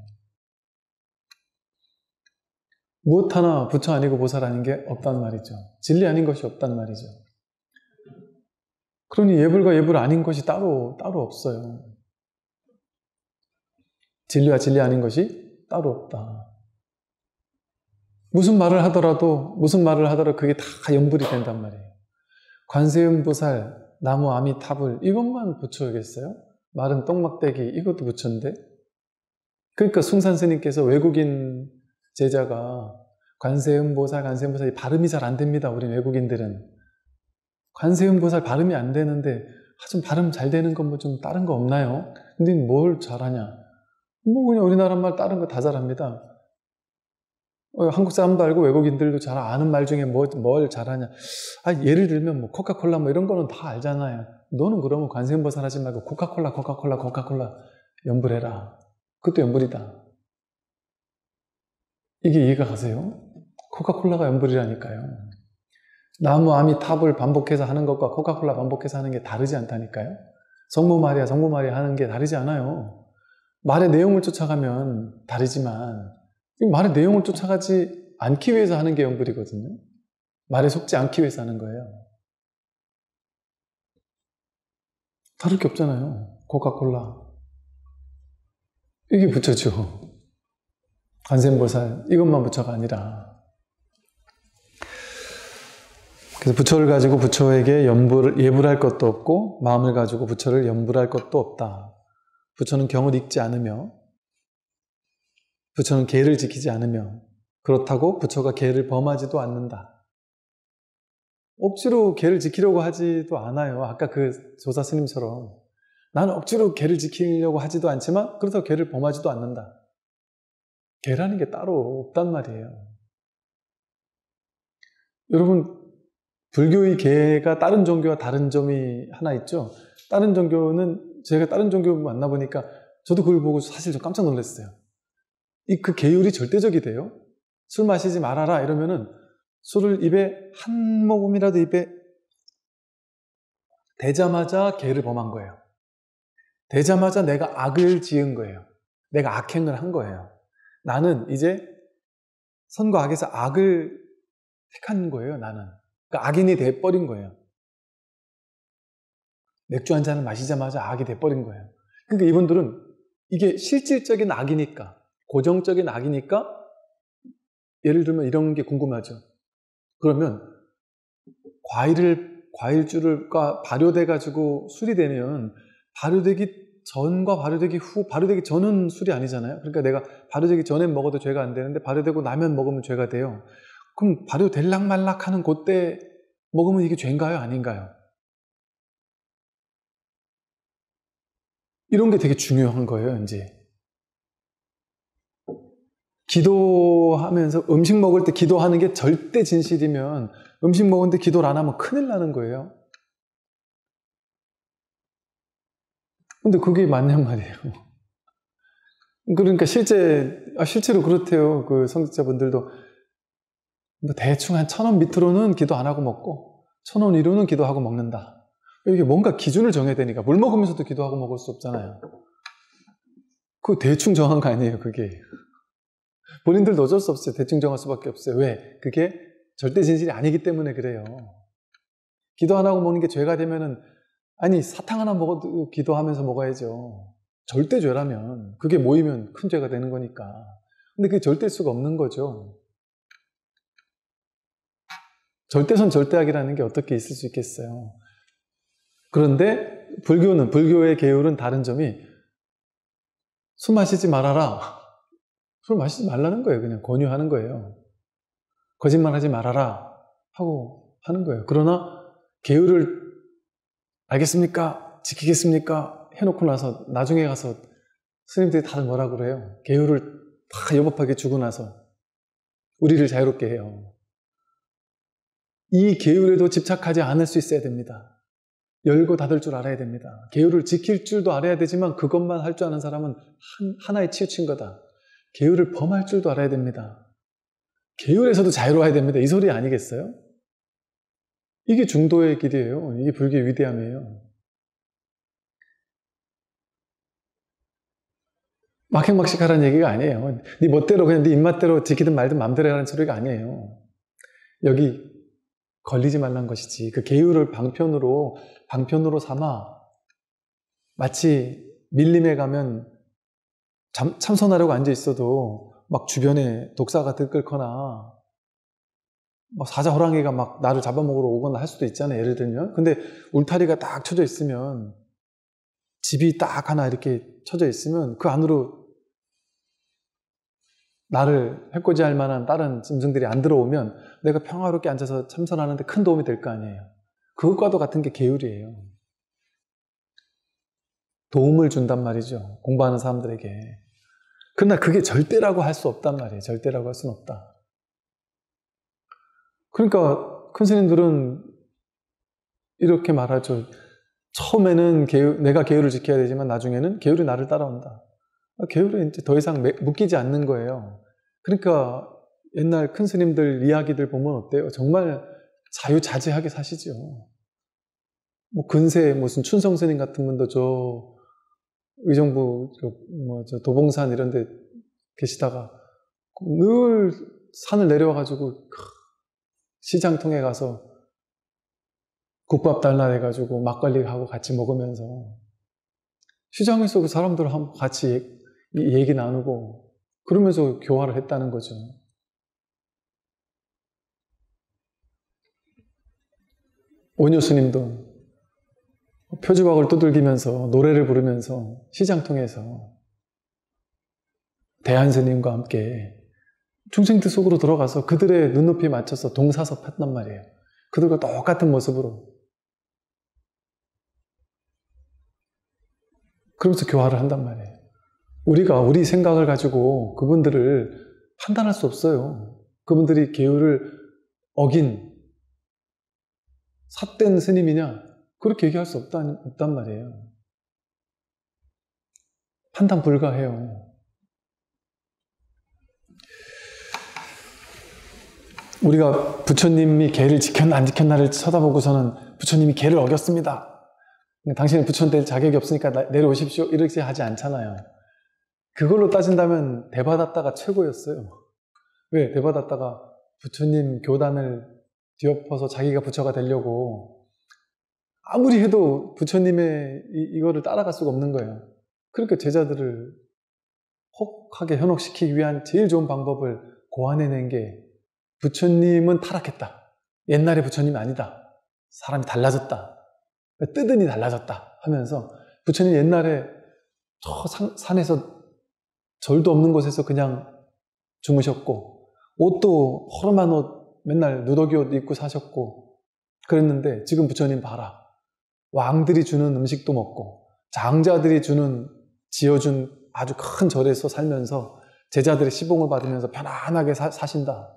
무엇 하나 부처 아니고 보살아닌 게 없단 말이죠. 진리 아닌 것이 없단 말이죠. 그러니 예불과 예불 아닌 것이 따로 따로 없어요. 진리와 진리 아닌 것이 따로 없다. 무슨 말을 하더라도 무슨 말을 하더라도 그게 다 연불이 된단 말이에요. 관세음 보살 나무 아미탑을 이것만 부처겠어요? 말은 똥막대기 이것도 부처인데. 그러니까 숭산 스님께서 외국인 제자가 관세음보살, 관세음보살 발음이 잘 안 됩니다. 우리 외국인들은 관세음보살 발음이 안 되는데 하여튼 아, 발음 잘 되는 건 뭐 좀 다른 거 없나요? 근데 뭘 잘하냐? 뭐 그냥 우리나라 말 다른 거 다 잘합니다. 어, 한국 사람도 알고 외국인들도 잘 아는 말 중에 뭐, 뭘 잘하냐. 아, 예를 들면 뭐 코카콜라 뭐 이런 거는 다 알잖아요. 너는 그러면 관세음보살 하지 말고 코카콜라, 코카콜라, 코카콜라 연불해라. 그것도 연불이다. 이게 이해가 가세요? 코카콜라가 연불이라니까요. 나무 암이 탑을 반복해서 하는 것과 코카콜라 반복해서 하는 게 다르지 않다니까요. 성모 마리아, 성모 마리아 하는 게 다르지 않아요. 말의 내용을 쫓아가면 다르지만 말의 내용을 쫓아가지 않기 위해서 하는 게 연불이거든요. 말에 속지 않기 위해서 하는 거예요. 다를 게 없잖아요. 코카콜라. 이게 부처죠. 관세음보살 이것만 부처가 아니라 그래서 부처를 가지고 부처에게 염불, 예불할 것도 없고 마음을 가지고 부처를 염불할 것도 없다. 부처는 경을 읽지 않으며 부처는 계를 지키지 않으며 그렇다고 부처가 계를 범하지도 않는다. 억지로 계를 지키려고 하지도 않아요. 아까 그 조사 스님처럼 나는 억지로 계를 지키려고 하지도 않지만 그렇다고 계를 범하지도 않는다. 개라는 게 따로 없단 말이에요. 여러분, 불교의 개가 다른 종교와 다른 점이 하나 있죠? 다른 종교는 제가 다른 종교 만나보니까 저도 그걸 보고 사실 좀 깜짝 놀랐어요. 이 그 계율이 절대적이 돼요. 술 마시지 말아라 이러면은 술을 입에 한 모금이라도 입에 대자마자 개를 범한 거예요. 대자마자 내가 악을 지은 거예요. 내가 악행을 한 거예요. 나는 이제 선과 악에서 악을 택한 거예요, 나는. 그러니까 악인이 돼버린 거예요. 맥주 한 잔을 마시자마자 악이 돼버린 거예요. 그러니까 이분들은 이게 실질적인 악이니까, 고정적인 악이니까, 예를 들면 이런 게 궁금하죠. 그러면 과일을 과일주를과 발효돼가지고 술이 되면 발효되기 전과 발효되기 후, 발효되기 전은 술이 아니잖아요. 그러니까 내가 발효되기 전엔 먹어도 죄가 안 되는데 발효되고 나면 먹으면 죄가 돼요. 그럼 발효될락 말락 하는 그때 먹으면 이게 죄인가요? 아닌가요? 이런 게 되게 중요한 거예요, 이제. 기도하면서 음식 먹을 때 기도하는 게 절대 진실이면 음식 먹은데 기도를 안 하면 큰일 나는 거예요. 근데 그게 맞냔 말이에요. 그러니까 실제, 아, 실제로 그렇대요. 그 성직자분들도. 뭐 대충 한 천 원 밑으로는 기도 안 하고 먹고, 천원이로는 기도하고 먹는다. 이게 뭔가 기준을 정해야 되니까. 물 먹으면서도 기도하고 먹을 수 없잖아요. 그 대충 정한 거 아니에요, 그게. 본인들도 어쩔 수 없어요. 대충 정할 수밖에 없어요. 왜? 그게 절대 진실이 아니기 때문에 그래요. 기도 안 하고 먹는 게 죄가 되면은 아니, 사탕 하나 먹어도 기도하면서 먹어야죠. 절대 죄라면, 그게 모이면 큰 죄가 되는 거니까. 근데 그게 절대 수가 없는 거죠. 절대선 절대악이라는 게 어떻게 있을 수 있겠어요. 그런데 불교는, 불교의 계율은 다른 점이 술 마시지 말아라. [laughs] 술 마시지 말라는 거예요. 그냥 권유하는 거예요. 거짓말 하지 말아라. 하고 하는 거예요. 그러나 계율을 알겠습니까? 지키겠습니까? 해놓고 나서 나중에 가서 스님들이 다들 뭐라 그래요? 계율을 다 여법하게 주고 나서 우리를 자유롭게 해요. 이 계율에도 집착하지 않을 수 있어야 됩니다. 열고 닫을 줄 알아야 됩니다. 계율을 지킬 줄도 알아야 되지만 그것만 할 줄 아는 사람은 한, 하나의 치우친 거다. 계율을 범할 줄도 알아야 됩니다. 계율에서도 자유로워야 됩니다. 이 소리 아니겠어요? 이게 중도의 길이에요. 이게 불교의 위대함이에요. 막행막식 하라는 얘기가 아니에요. 네 멋대로 그냥 네 입맛대로 지키든 말든 마음대로 하는 소리가 아니에요. 여기 걸리지 말란 것이지. 그 계율을 방편으로 방편으로 삼아 마치 밀림에 가면 참, 선하려고 앉아 있어도 막 주변에 독사가 들끓거나 뭐 사자 호랑이가 막 나를 잡아먹으러 오거나 할 수도 있잖아요. 예를 들면. 근데 울타리가 딱 쳐져 있으면 집이 딱 하나 이렇게 쳐져 있으면 그 안으로 나를 해코지할 만한 다른 짐승들이 안 들어오면 내가 평화롭게 앉아서 참선하는데 큰 도움이 될 거 아니에요. 그것과도 같은 게 계율이에요. 도움을 준단 말이죠. 공부하는 사람들에게. 그러나 그게 절대라고 할 수 없단 말이에요. 절대라고 할 수는 없다. 그러니까 큰 스님들은 이렇게 말하죠. 처음에는 계율, 내가 계율을 지켜야 되지만 나중에는 계율이 나를 따라온다. 아, 계율은 이제 더 이상 묶이지 않는 거예요. 그러니까 옛날 큰 스님들 이야기들 보면 어때요? 정말 자유자재하게 사시죠. 뭐 근세 무슨 춘성 스님 같은 분도 저 의정부 뭐저 뭐 도봉산 이런 데 계시다가 늘 산을 내려와 가지고 시장 통해 가서 국밥 달라 해가지고 막걸리하고 같이 먹으면서 시장에 서그 사람들하고 같이 얘기 나누고 그러면서 교화를 했다는 거죠. 오뉴스님도 표지박을 두들기면서 노래를 부르면서 시장 통해서 대한 스님과 함께 중생들 속으로 들어가서 그들의 눈높이에 맞춰서 동사섭했단 말이에요. 그들과 똑같은 모습으로. 그러면서 교화를 한단 말이에요. 우리가 우리 생각을 가지고 그분들을 판단할 수 없어요. 그분들이 계율을 어긴 삿된 스님이냐 그렇게 얘기할 수 없단, 없단 말이에요. 판단 불가해요. 우리가 부처님이 개를 지켰나 안 지켰나를 쳐다보고서는 부처님이 개를 어겼습니다. 당신은 부처님 될 자격이 없으니까 내려오십시오. 이렇게 하지 않잖아요. 그걸로 따진다면 대받았다가 최고였어요. 왜? 대받았다가 부처님 교단을 뒤엎어서 자기가 부처가 되려고 아무리 해도 부처님의 이, 거를 따라갈 수가 없는 거예요. 그렇게 제자들을 혹하게 현혹시키기 위한 제일 좋은 방법을 고안해낸 게 부처님은 타락했다. 옛날의 부처님이 아니다. 사람이 달라졌다. 뜨더니 달라졌다 하면서 부처님 옛날에 저 산, 에서 절도 없는 곳에서 그냥 주무셨고 옷도 허름한 옷 맨날 누더기 옷 입고 사셨고 그랬는데 지금 부처님 봐라. 왕들이 주는 음식도 먹고 장자들이 주는 지어준 아주 큰 절에서 살면서 제자들의 시봉을 받으면서 편안하게 사, 사신다.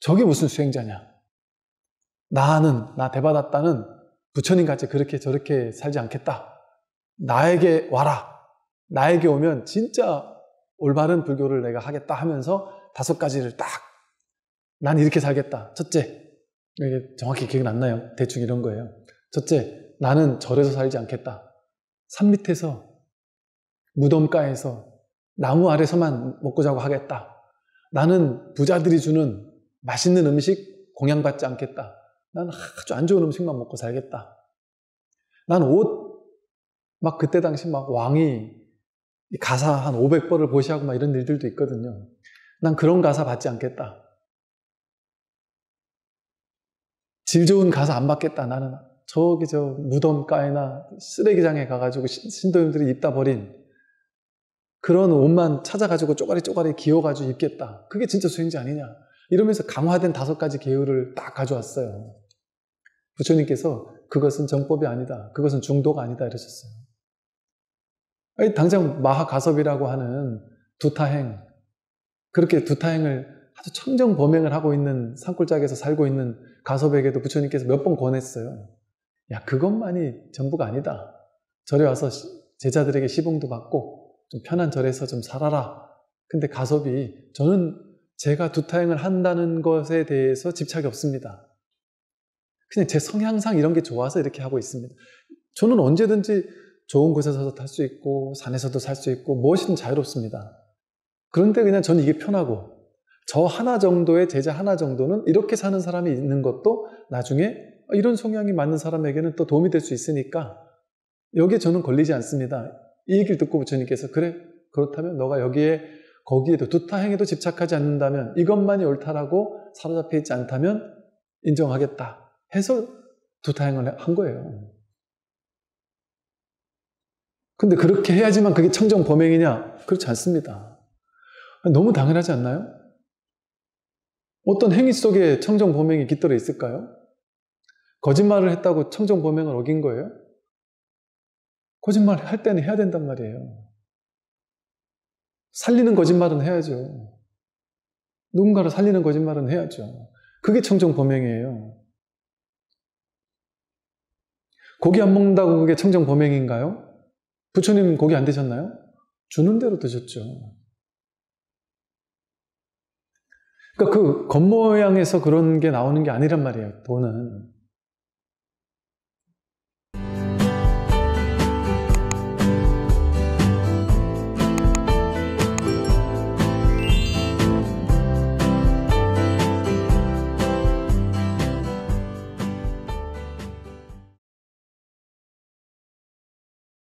저게 무슨 수행자냐? 나는, 나 대받았다는 부처님 같이 그렇게 저렇게 살지 않겠다. 나에게 와라. 나에게 오면 진짜 올바른 불교를 내가 하겠다 하면서 다섯 가지를 딱, 난 이렇게 살겠다. 첫째, 이게 정확히 기억이 안 나요. 대충 이런 거예요. 첫째, 나는 절에서 살지 않겠다. 산 밑에서, 무덤가에서, 나무 아래서만 먹고 자고 하겠다. 나는 부자들이 주는 맛있는 음식 공양받지 않겠다. 난 아주 안 좋은 음식만 먹고 살겠다. 난 옷 막 그때 당시 막 왕이 가사 한 500벌을 보시하고 막 이런 일들도 있거든요. 난 그런 가사 받지 않겠다. 질 좋은 가사 안 받겠다. 나는 저기 저 무덤가에나 쓰레기장에 가가지고 신도님들이 입다 버린 그런 옷만 찾아가지고 쪼가리쪼가리 기어가지고 입겠다. 그게 진짜 수행자 아니냐. 이러면서 강화된 다섯 가지 계율을 딱 가져왔어요. 부처님께서 그것은 정법이 아니다. 그것은 중도가 아니다. 이러셨어요. 당장 마하가섭이라고 하는 두타행, 그렇게 두타행을 아주 청정 범행을 하고 있는 산골짜기에서 살고 있는 가섭에게도 부처님께서 몇 번 권했어요. 야, 그것만이 전부가 아니다. 절에 와서 제자들에게 시봉도 받고 좀 편한 절에서 좀 살아라. 근데 가섭이 저는 제가 두타행을 한다는 것에 대해서 집착이 없습니다. 그냥 제 성향상 이런 게 좋아서 이렇게 하고 있습니다. 저는 언제든지 좋은 곳에서도 탈 수 있고, 산에서도 살 수 있고, 무엇이든 자유롭습니다. 그런데 그냥 저는 이게 편하고, 저 하나 정도의 제자 하나 정도는 이렇게 사는 사람이 있는 것도 나중에 이런 성향이 맞는 사람에게는 또 도움이 될 수 있으니까, 여기에 저는 걸리지 않습니다. 이 얘기를 듣고 부처님께서, 그래, 그렇다면 너가 여기에 거기에도 두타 행에도 집착하지 않는다면 이것만이 옳다라고 사로잡혀 있지 않다면 인정하겠다 해서 두타 행을 한 거예요. 근데 그렇게 해야지만 그게 청정 범행이냐? 그렇지 않습니다. 너무 당연하지 않나요? 어떤 행위 속에 청정 범행이 깃들어 있을까요? 거짓말을 했다고 청정 범행을 어긴 거예요? 거짓말 할 때는 해야 된단 말이에요. 살리는 거짓말은 해야죠. 누군가를 살리는 거짓말은 해야죠. 그게 청정 범행이에요. 고기 안 먹는다고 그게 청정 범행인가요? 부처님 고기 안 드셨나요? 주는 대로 드셨죠. 그러니까 그 겉모양에서 그런 게 나오는 게 아니란 말이에요, 돈은.